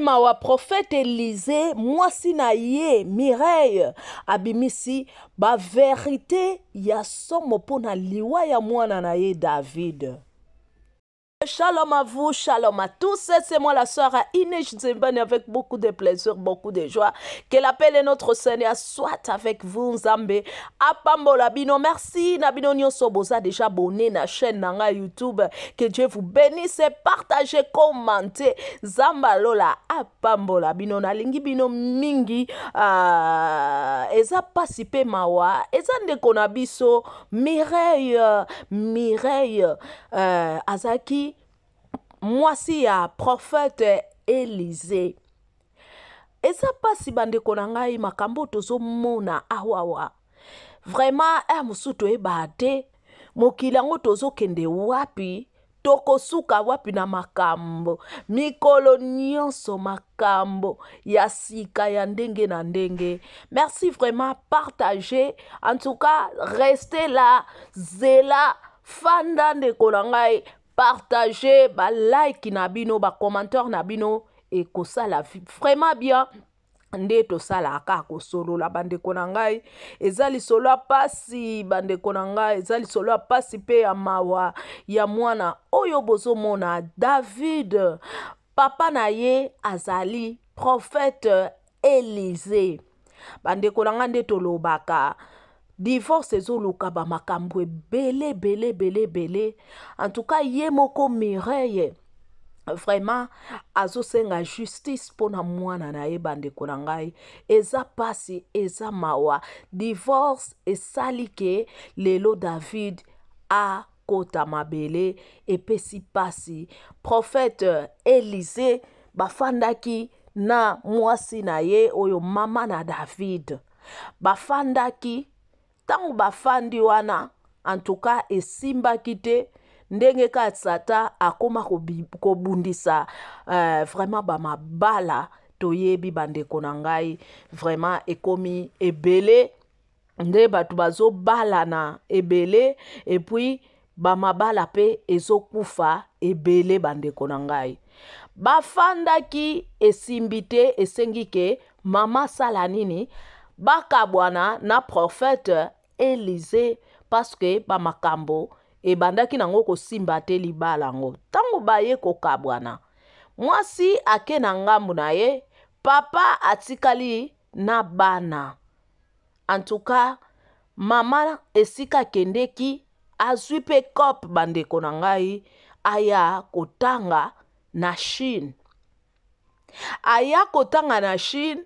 Ma prophète prophète moi si na ye mireille abimisi vérité ya somo au liwa ya mwana na ye david Shalom à vous, shalom à tous. C'est moi la soeur Inej avec beaucoup de plaisir, beaucoup de joie. Que l'appel de notre Seigneur soit avec vous, Nzambe. Apambola bino, merci. Nabino Soboza. déjà abonné na chaîne nanga YouTube. Que Dieu vous bénisse, partagez, commentez. Zamba lola, apambola bino, Nalingi bino mingi. Ah, eza pasipe mawa. Eza konabiso. Mireille, Mireille, euh, Azaki, mwasi ya prophète Élisée. eza pasi bandeko na ngai makambo tozomona awawa Vraiment, e bate, toyebaa te mokili kende tozokende wapi tokosuka wapi na makambo mikolo so makambo ya sika ya ndenge na ndenge merci vraiment partage en tout cas restez la zela fanda ndeko Partager, ba like na bino ba commentaire na bino ekosala vraiment bien nde sala ko solo solo ngai eza ezali solo pasi bande ezali ezali solo pasi pe ya mawa ya mwana oyo mona. david papa na ye azali prophète Élisée. bande konanga ndeto nde divorce ezoluka bamakambo ebele ebele ebele ebele antuka ye moko mireille vraiment azosenga justice mpona mwana na ye bandeko na ngai eza pasi eza mawa divorce esali ke lelo david akota mabele epesi pasi profete elise bafandaki na mwasi na ye oyo mama na david bafandaki ntango bafandi wana antuka esimbaki te ndenge kaka satan akóma kobundisa uh, vraiment bamabala toyebi bandeko na ngai vraiment ekómi ebele nde bato bazobalana ebele epuis bamabala mpe ezokufa ebele bandeko na ngai bafandaki esimbi te esengi ke mama sala nini bakabwana na profete élysée paske bamakambo ebandaki nango kosimba te libala yango ntango baye kokabwana mwasi ake na ngambu na ye papa atikali na bana antuka mama esika akendeki azwi mpe cope bandeko na ngai aya kotanga na chine aya kotanga na chine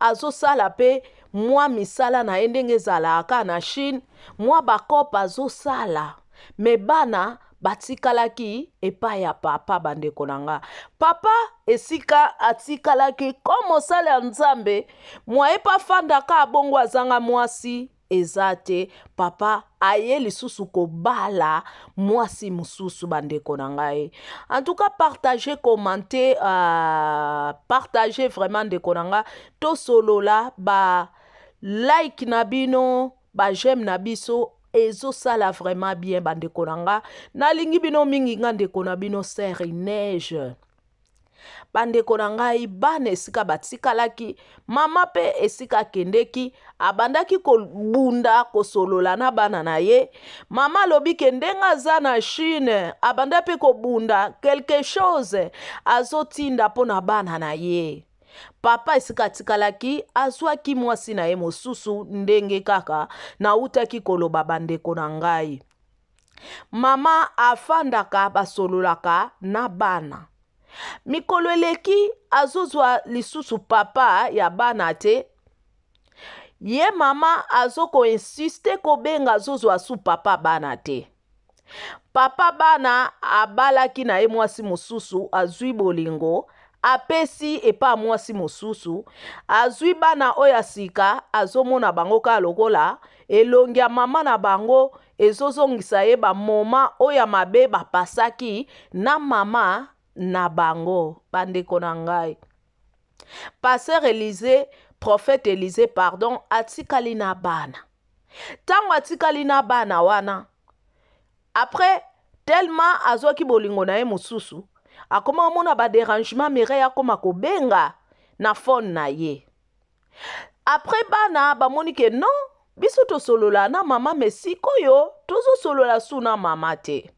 azosala mpe mwa misala na ye ndenge ezalaka na chine mwa bakope azosala me bana batikalaki epai ya papa bandeko na nga papa esika atikalaki ko mosala ya nzambe mwayepa afandaka abongo azanga mwasi eza te papa aye lisusu kobala mwasi mosusu bandeko na ngai antuka partage komante uh, partage vraiment ndeko na nga tosolola ba like na bino bajeme na biso ezosala vraiment bien bandeko na nga nalingi bino mingi nga ndeko na bino ser neige bandeko na ngai bana esika batikalaki mama mpe esika akendeki abandaki kobunda kosolola na bana na ye mama alobi ke ndenge aza na chine abanda mpe kobunda quelque chose azotinda mpo na bana na ye papa esika atikalaki azwaki mwasi na ye mosusu ndenge kaka nautaki koloba bandeko na ngai mama afandaka basololaka na bana mikolo eleki azozwa lisusu papa ya bana te ye mama azokoinsiste kobenga azozwa su papa bana te papa bana abalaki na ye mwasi mosusu azwi bolingo apesi epa mwasi mosusu azwi bana oyo ya sika azomona bango kaka lokola elongi ya mama na bango ezozongisa ye bamoma oyo mabe bapasaki na mama na bango bandeko na ngai paster elize profete elize pardon atikali na bana ntango atikali na bana wana apres telema azwaki bolingo na ye mosusu akoma amona baderangement mireille akoma kobenga na fone na ye apres bana bamoni ke non biso tosolola na mama me sikoyo tozosolola su na mama te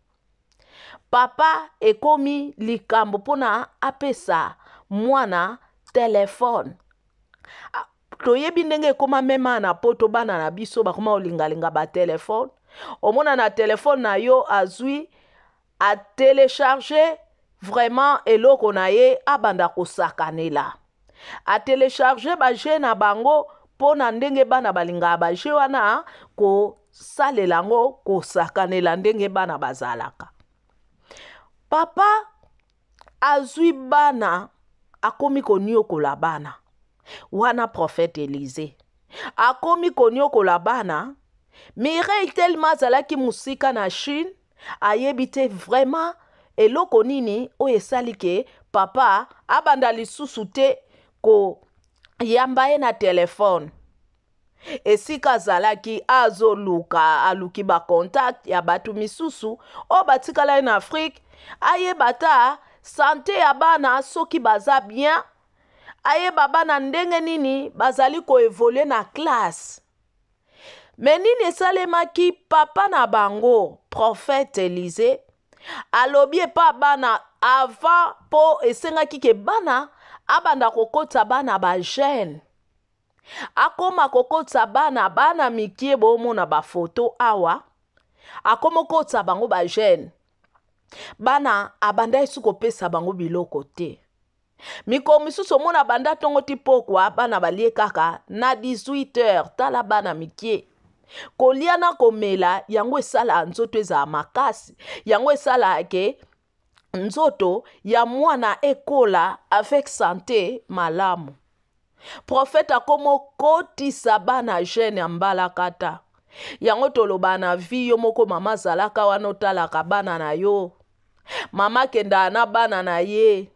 papa ekomi likambo mpona apesa mwana telefone ah, toyebi ndenge ekoma mema na poto bana na biso bakoma kolingalinga batelefone omona na telefone na yo azwi atelecharge vraiment eloko na ye abanda kosakanela atelecharge baje na bango mpo na ndenge bana balingaka baje wana kosalela yango kosakanela ndenge bana bazalaka papa azwi bana akomi koniokola bana wana profete elize akomi koniokola bana mireille telema azalaki mosika na chine ayebi te vraiment eloko nini oyo esali ke papa abanda lisusu te koyamba ye na telefone esika azalaki azoluka aluki bakontakte ya bato misusu oyo batikala ye na afrike ayeba ta sante ya bana soki baza bien ayeba bana ndenge nini bazali koevolue na klase me nini esalemaki papa na bango profete elize alobi epa bana avant mpo esengaki ke bana abanda kokɔta bana bajeune akoma kokɔta bana bana mikie boomona bafoto awa akoma okɔta bango bajeune bana abandaki so kopesa bango biloko te mikolo misusu omona banda ntongo ti pokwa bana balie kaka na 18 heures tala bana mikie kolia na komela yango esalaka nzoto ezala makasi yango esalaka ke nzoto ya mwana ekola avec sante malamu profete akomi okotisa bana gene ya mbalakata yango tolobaka na vi yo moko mama azalaka wana otalaka bana na yo mama akendaka na bana na ye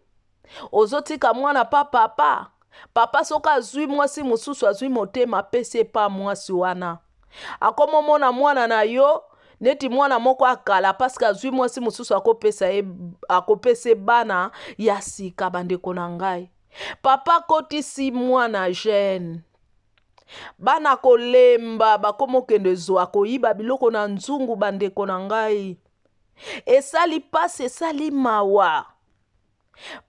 ozotika mwana pa papa papa soki azwi mwasi mosusu azwi motema apesi epa mwasi wana akomomona mwana na yo neti mwana moko akala paske azwi mwasi mosusu akopesa ye akopesa ye bana ya sika bandeko na ngai papa akotisi mwana jeune bana kolemba bakomokende zwa koyiba biloko na nzungu bandeko na ngai esali mpasi esali mawa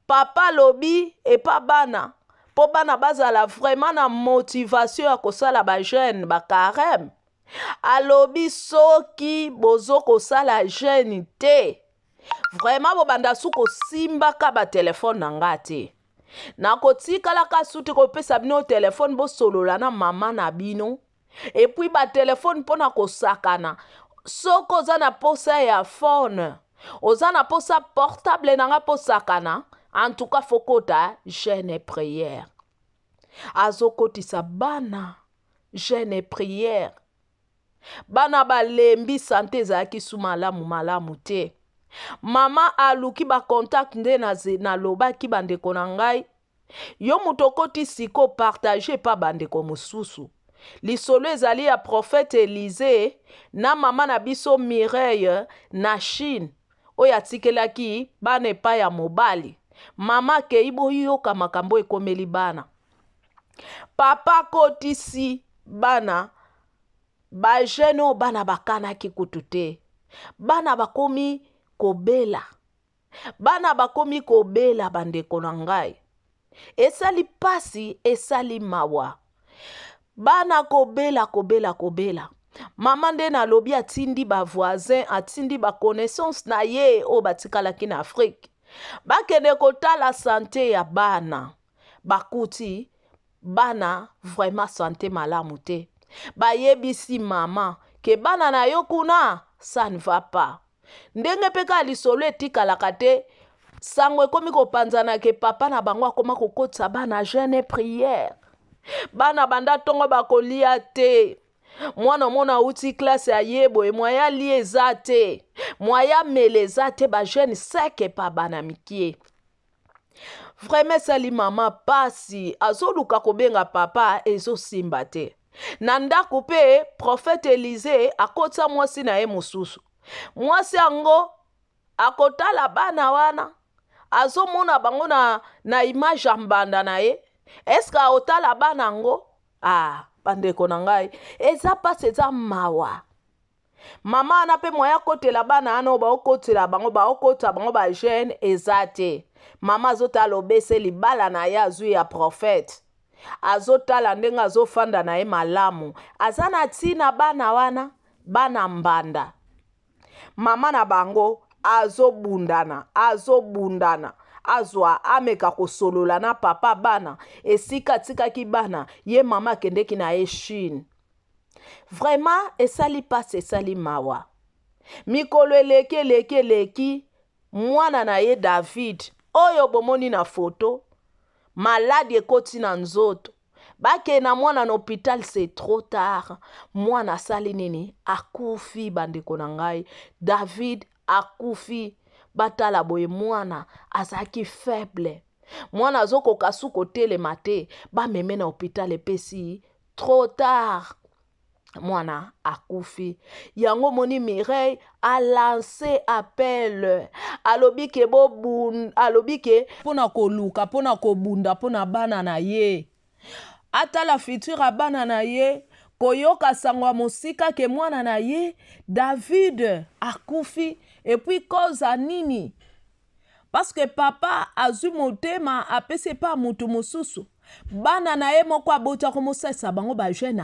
papa alobi epa bana mpo bana bazala vraimen na motivation ya kosala bajeune bacareme alobi soki bozokosala jeune te vraimen bobanda su kosimbaka batelefone na nga te nakotikalaka su te kopesa bino telefone bosolola na mama na bino epui batelefone mpona kosakana soki oza na posa ya fone oza na posa portable na nga posakana antuka fokota jeune priere azokotisa bana jeune priere bana balembi sante ezalaki su malamu malamu te mama aluki bacontact nde nalobaki bandeko na ngai yo moto okoti siko partage epa bandeko mosusu lisolo ezali ya profete elize na mama na biso mireille na chine oyo atikelaki bana epai ya mobali mama akei boyoka makambo ekomeli bana papa akotisi bana bajene oyo bana bakanaki kutu te bana bakomi kobela bana bakomi kobela bandeko na ngai esali pasi esali mawa bana kobela kobela kobela mama nde nalobi atindi bavoisin atindi baconnaissance na ye oyo batikalaki na afrike bakende kotala sante ya bana bakuti bana vraiment sante malamu te bayebisi mama ke bana na yo kuna ça ne va pas ndenge mpe kaka lisolo etikalaka te sango ekómi kopanzana ke papa na bango akóma kokotisa bana jeune prière bana banda ntongo bakolia te mwana omona awuti klase aye boye mwaya li eza te mwaya mele eza te bajeune seke pa bana mikie vraimen esali mama pasi azoluka kobenga papa ezosimba te na ndako mpe profete elize akotisa mwasi na ye mosusu mwasi yango akotala bana wana azomona bango na, na image ya mbanda na ye eske aotala bana yango ah bandeko na ngai eza mpasi eza mawa mama wana mpe mwa ya kotela bana wana oyo baokotela bango baokota bango bagene eza te mama azotala obese libala na ye azwi ya profete azotala ndenge azofanda na ye malamu aza na ntina bana wana bana mbanda mama na bango azobundana azobundana azwa ameka kosolola na papa bana esika atikaki bana ye mama akendeki na ye chine vraimen esali mpasi esali mawa mikolo eleki eleki eleki mwana na ye david oyo bomoni na foto maladi ekoti na nzoto bakenda mwana na hôpital se trop tard mwana asali nini akufi bandeko na ngai david akufi batala boye mwana azalaki faible mwana azokoka su kotelema te bameme na hôpital epesi trop tard mwana akufi yango moni a lancé appel alobi ke bun alobi ke ponako koluka pona kobunda pona banana ye atala la fitura banana ye koyoka sangwa musika mosika ke mwana na ye david akufi puis koza nini que papa azu motema apese pa moutou mosusu Banana mo ye bota abotaka komosesa bango bajeune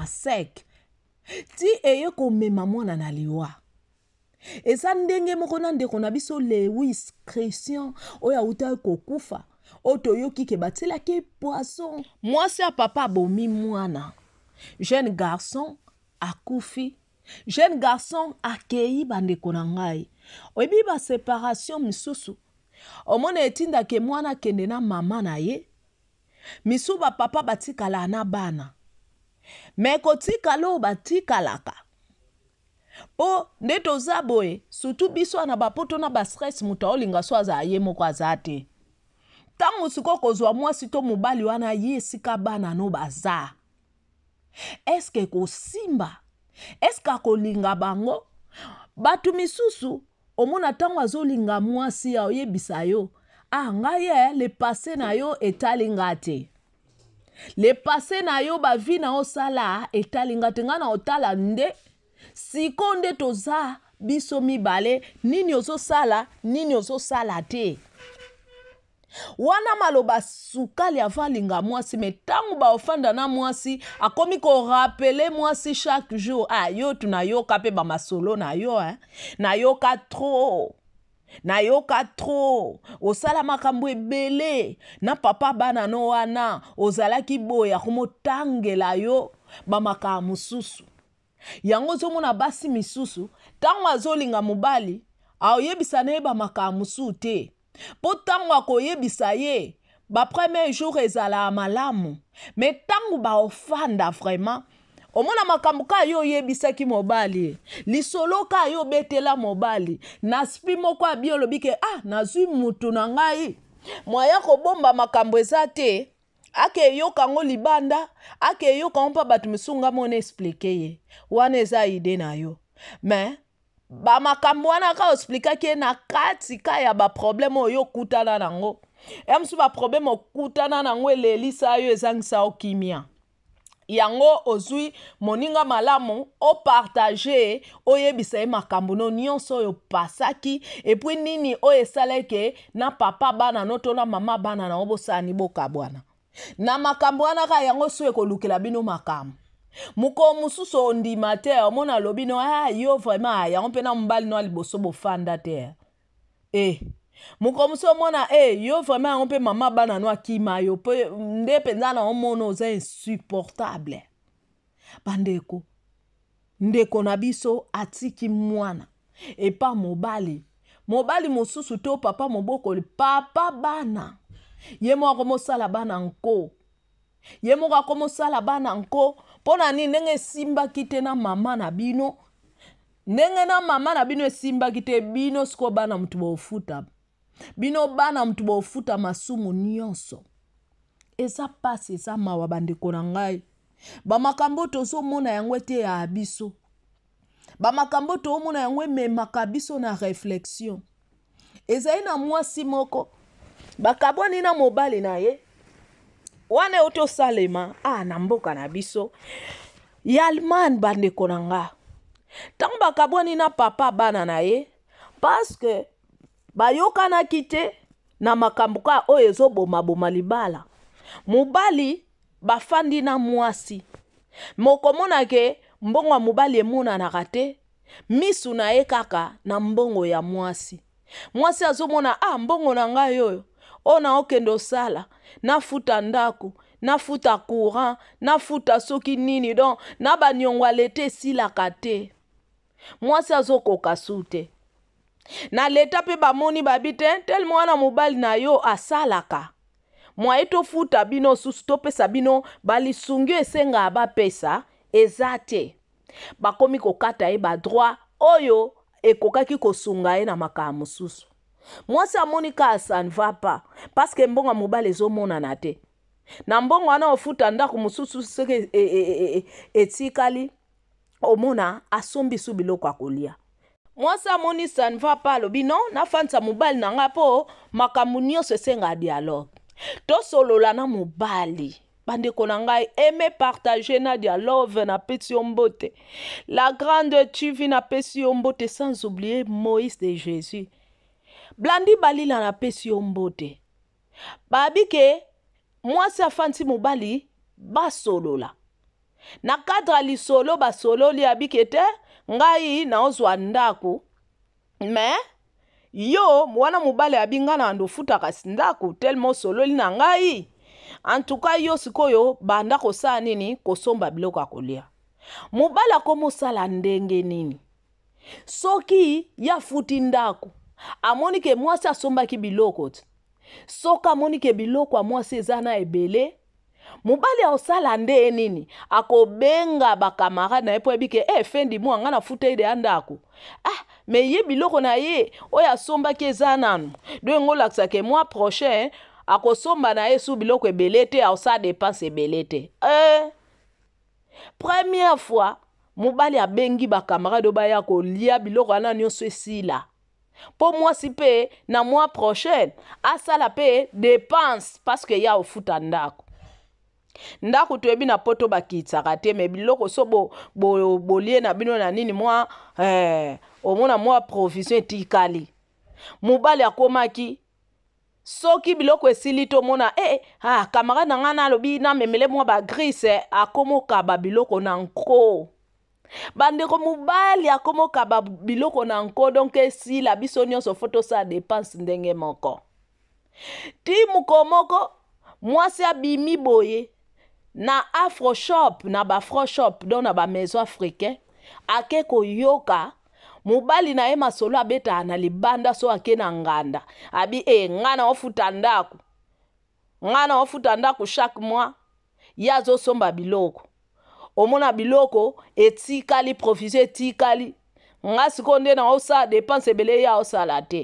ti eye komema mwana na liwa eza ndenge moko na ndeko na biso lewis christian oyo awutaki kokufa oyo toyoki ke batielaki poison mwasi ya papa abomi mwana jeune garçon akufi jeune garçon akei bandeko na ngai oyebi baseparation misusu omona etindaki mwana akende na mama na ye misu bapapa batikala na bana me kotikala oyo batikalaka mpo nde toza boye surtout biso wana bapoto na bastress moto aolinga so azala ye moko aza te ntango sikoyo kozwa mwasi to mobali wana ye esika bana no baza eske kosimba eske akolinga bango bato misusu omona ntango azolinga mwasi aoyebisa yo ah ngai ye eh, le passé na yo etalinga te le pase na yo bavi na osala etalinga te ngai na otala nde siko nde toza biso mibale nini ozosala nini ozosala te wana maloba sukali avalinga mwasi me ntango baofanda na mwasi akomi korapele mwasi chaque jour ah yo tunayoka mpe bamasolo na yo eh? nayoka trop nayoka tro osala makambo ebele na papa bana no wana ozalaki boye akomotangela yo bamakaa mosusu yango ozomona basi misusu ntango azolinga mobali aoyebisa na ye bamakaa mosusu te mpo ntango akoyebisa ye bapremier jour ezalaka malamu me ntango baofanda vraiment omona makambo ka yo oyebisaki mobali lisolo ka yo obetela mobali na spi moko abi olobi ke ah nazwi mutu na ngai mwaya kobomba makambo eza te akeyoka ngo libanda akeyoka ngo mpa bato mosusu nga mona esplike ye wana eza ide na yo me bamakambo wana ka osplikaki ye na kati ka ya baprobleme oyo okutana nango ya mosusu baprobleme okutana nango elelisa yo ezangisa okimia yango ozwi moninga malamu opartage oyebisa ye makambo no nyonso oyo pasaki epui nini oyo esala eke na papa bana no to na mama bana na yo bosalani bokabwana na makambo wana kaka yango so ekolukela bino makambo mokolo mosusu ondima te omona alobi no a ah, yo vraimen yango mpe na mobali no ya liboso bofanda te e eh. mokomisi omona e eh, yo vraimen yango mpe mama bana no akima yo mpe nde mpenza na omona oza insupportable bandeko ndeko na biso atiki mwana epa mobali mobali mosusu to papa mobokoli papa bana ye moko akomosala bana nko ye moko akomosala bana nko mpo na nini ndenge esimbaki te na mama na bino ndenge na mama na bino esimbaki te bino sikoyo bana motu bofuta bino bana motu bofuta masumu nyonso eza mpasi eza mawa bandeko na ngai bamakambo tozomona yango ete ya biso bamakambo toomona yango ememaka biso na reflexion ezali na mwasi moko bakabwani na mobali na ye wana yo e tosalema a ah, na mboka na biso ya allemagne bandeko na nga ntango bakabwani na papa bana na ye parceke bayokanaki te na makambo kaka oyo ezobomaboma libala mobali bafandi na mwasi mokomona ke mbongo ya mobali emonanaka te misu na ye kaka na mbongo ya mwasi mwasi azomona ah mbongo na ngai oyo oyo naokende osala nafuta ndako nafuta courant nafuta soki nini don na baniongo alete esilaka te mwasi azokoka su te na leta mpe bamoni babi te ntele mwana mobali na yo asalaka mwa ye tofuta bino susu topesa bino balisungi esengaka bapesa eza te bakomi kokata ye badroit oyo ekokaki kosunga ye na makambo mosusu mwasi amoni ka asanva pa parceke mbongo mobali ezomonana te na mbongo wana ofuta ndako mosusu soki etikali e, e, e, e, e, e, e, omona asombi su biloko ya kolia ça amoni ça ne va pas lobi non fansa mobali na se mpo se nyonso To dialogue la na mobali bande na ngai aime partage na dialogue n'a yo la grande tuvi n'a yo sans oublier moïse de jésus blandi bali na moi mbote babike ke fanti afandi mobali basolola na kadra li solo basololi solo li te ngai naozwa ndako me yo mwana mobali abi ngai na andofutaka ndako telema osololi na ngai antuka yo sikoyo banda kosala nini kosomba biloko ya kolia mobali akoma osala ndenge nini soki ye afuti ndako amoni ke mwasi asombaki biloko te soki amoni ke biloko ya mwasi eza na ebele mobali aosala nde ye nini akobenga bakamarade na ye mpo yebike e eh, efendi mo anga na futa ede ya ndako ah me ye biloko na ye oyo asombaki eza nanu do yango olakisaka mois prochain akosomba na ye su biloko ebele te aosala dépense ebele te e première fois mobali abengi bakamarade oyo baya kolia biloko wana nyonso esila mpo mwasi mpe na mois prochaine asala mpe dépense parce que ye aofuta ndako ndako toyebi na po tobakitaka te me biloko so bolie bo, bo na bino na nini mwa eh, omona mwa provision etikali mobali akomaki soki biloko esili tomona e eh, ah, kamarade na ngai nalobi namemele mwa bagrise akomokaba biloko na nko bandeko mobali akomokaba biloko na nko donk esila biso nyonso fo tosala dépense ndenge moko ti moko moko mwasi abimi boye na afroshop na bafroshop don na bamaison africain ake koyoka mobali na ye masolo abetaka na libanda so ake na nganda abi e eh, ngai na ofuta ndako ngai na ofuta ndako chaque mois ye azosomba biloko omona biloko etikali provision etikali ngai sikoyo nde na osala depense ebele ye aosala te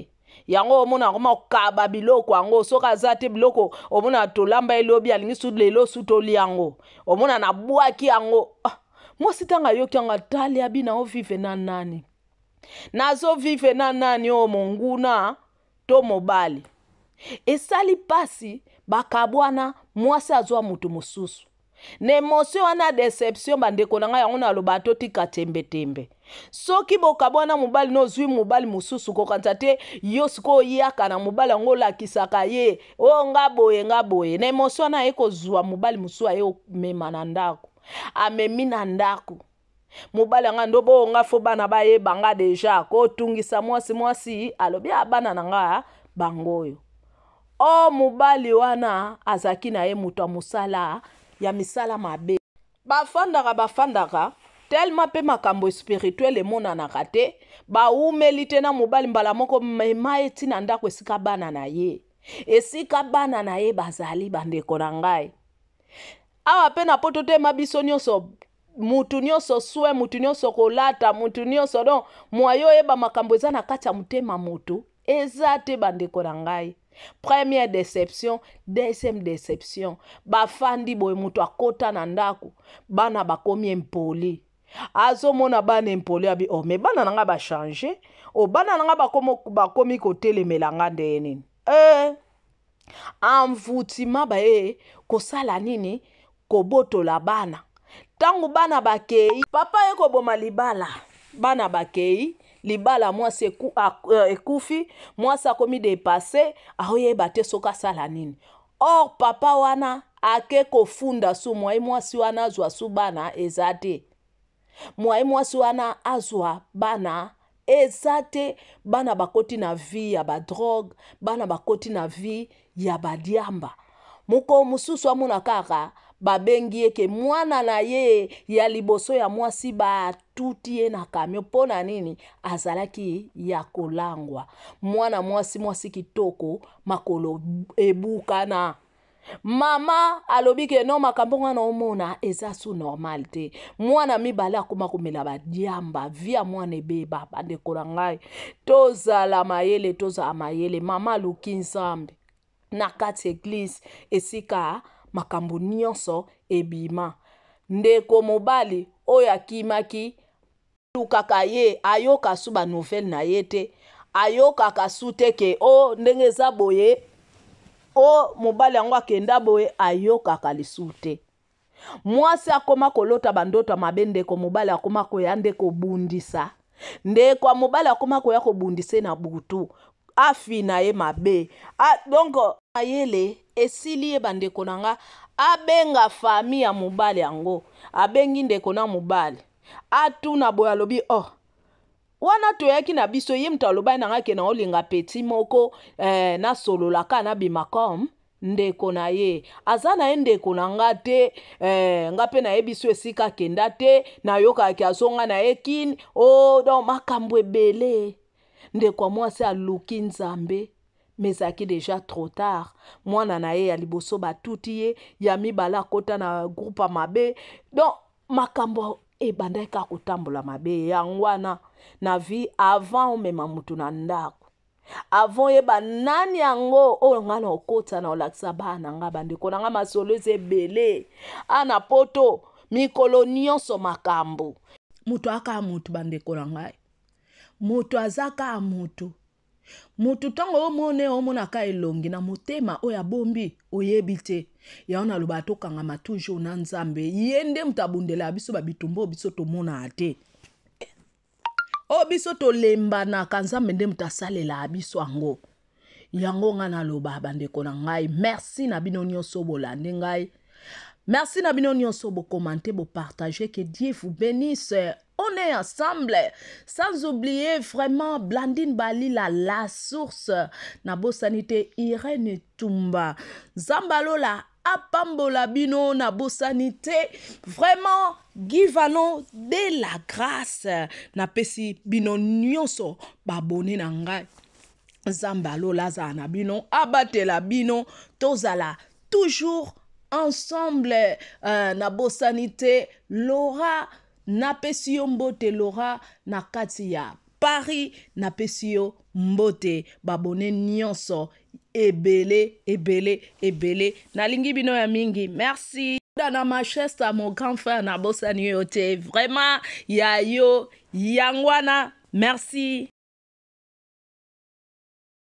yango omona akoma okaba biloko yango soki aza te biloko omona tolamba elobi alingi su lelo su tolia yango omona nabwaki yango ah, mwasi ntango ayoki yango atalia bino aovive na nani nazovive na nani oyo oh, monguna to mobali esali mpasi bakabwana mwasi azwa moto mosusu na emotio wana deception bandeko na ngai yango naloba totika tembetembe soki bokaba wana mobali na ozwi mobali mosusu kokanisa te yo sikoyo oyaka na mobali yango olakisaka ye o nga boye nga boye na emotio wana aye kozwa mobali mosusu aye omema na ndako amemi na ndako mobali yanga ndo boonga fo bana bayebanga deja kotungisa mwasi mwasi alobi a bana na nga bango oyo o mobali wana azalaki na ye moto ya mosala ya misala mabe bafandaka bafandaka telema mpe makambo spirituele emonanaka te bawumeli te na mobali mbala moko mema ye ntina ndako esika bana na ye esika bana na ye bazali bandeko na ngai awa mpe na poto tema biso nyonso mutu nyonso swe mutu nyonso kolata mutu nyonso don mwaye oyeba makambo eza na kati ya motema motu eza te bandeko na ngai première deception deuxième deception bafandi boye moto akota na ndako bana bakomi empoli azomona bana empoli abi o oh, me bana na ngai bachange o oh, bana na ngai bakomi kotelemela nga ndeye nini e eh, envoûtima baye kosala nini kobotola bana ntango bana bakei papa ye koboma libala bana bakei libala mwasi eku, ah, uh, ekufi mwasi akomi depase aoyeba te soki asala nini or papa wana ake kofunda so mwai mwasi wana azwa so bana eza te mwai mwasi wana azwa bana eza te bana bakoti na vie ya badroge bana bakoti na vie ya badiamba moko mosusu amona kaka babengi ye ke mwana na ye ya liboso ya mwasi batuti ye na kamio mpo na nini azalaki ya kolangwa mwana mwasi mwasi kitoko makolo ebukana mama alobi ke no makambo wana omona eza su normal te mwana mibale akoma komela badiamba vi ya mwana ebeba bandeko na ngai tozala mayele tozala mayele mama aluki nzambe na kati eglize esika makambo nyonso ebima ndeko mobali oyo akimaki lukaka ye ayoka su banovele na ye te ayokaka su te ke o ndenge eza boye o mobali yango akenda boye ayokaka lisu te mwasi akoma kolota bandoto ya mabe ndeko mobali akoma koya nde kobundisa ndeko ya mobali akoma koya kobundisa na butu afi na ye mabe ah, donk mayele esili ye bandeko na nga abenga fami ya mobali yango abengi ndeko na mobali atuna boye alobi o oh, wana toyaki na biso ye moto alobaki na nga ke na olinga peti moko eh, nasolola ka nabima com ndeko na ye aza na ye ndeko na nga te eh, nga mpe nayebi so esika akenda te nayokaki azonga na ye kini o oh, don makambo ebele ndeko ya mwasi aluki nzambe me ezalaki deja trop tard mwana na ye ya liboso batuti ye ya mibale akota na groupe ya mabe donc makambo ebandaki kaka kotambola mabe yango wana na vie avant omema motu na ndako avant oyeba nani yango oyo ngai na okota na olakisa bana ngai bandeko na ngai masolo eza ebele ana poto mikolo nyonso makambo moto akaa motu bandeko na ngai moto aza kaa motu motu ntango omona ye omonaka elongi na motema oyo abombi oyebi te yango naloba tokangama toujours na nzambe ye nde moto abundelaka biso babitumba oyo biso tomonaka te oyo biso tolembanaka nzambe nde moto asalelaka biso yango yango ngai naloba bandeko na ngai merci na bino nyonso bolande ngai merci na bino nyonso bokomante bopartage que dieu vous bénisse on est ensemble. Sans oublier vraiment Blandine Bali la source, Nabo Sanité, Irene Tumba, Zambalola, Apambola Bino, Nabo Sanité, vraiment Givano de la grâce, Napesi Bino Nyonso, Babone Nangai. Zambalola Zana, na bino la bino tozala toujours ensemble euh, Nabo na laura napesi yo mbote lora na kati ya paris napesi yo mbote babone nyonso ebele ebele ebele nalingi bino ya mingi merci na manchester mon grand frère nabosani yo te vraiment ya yo yango wana merci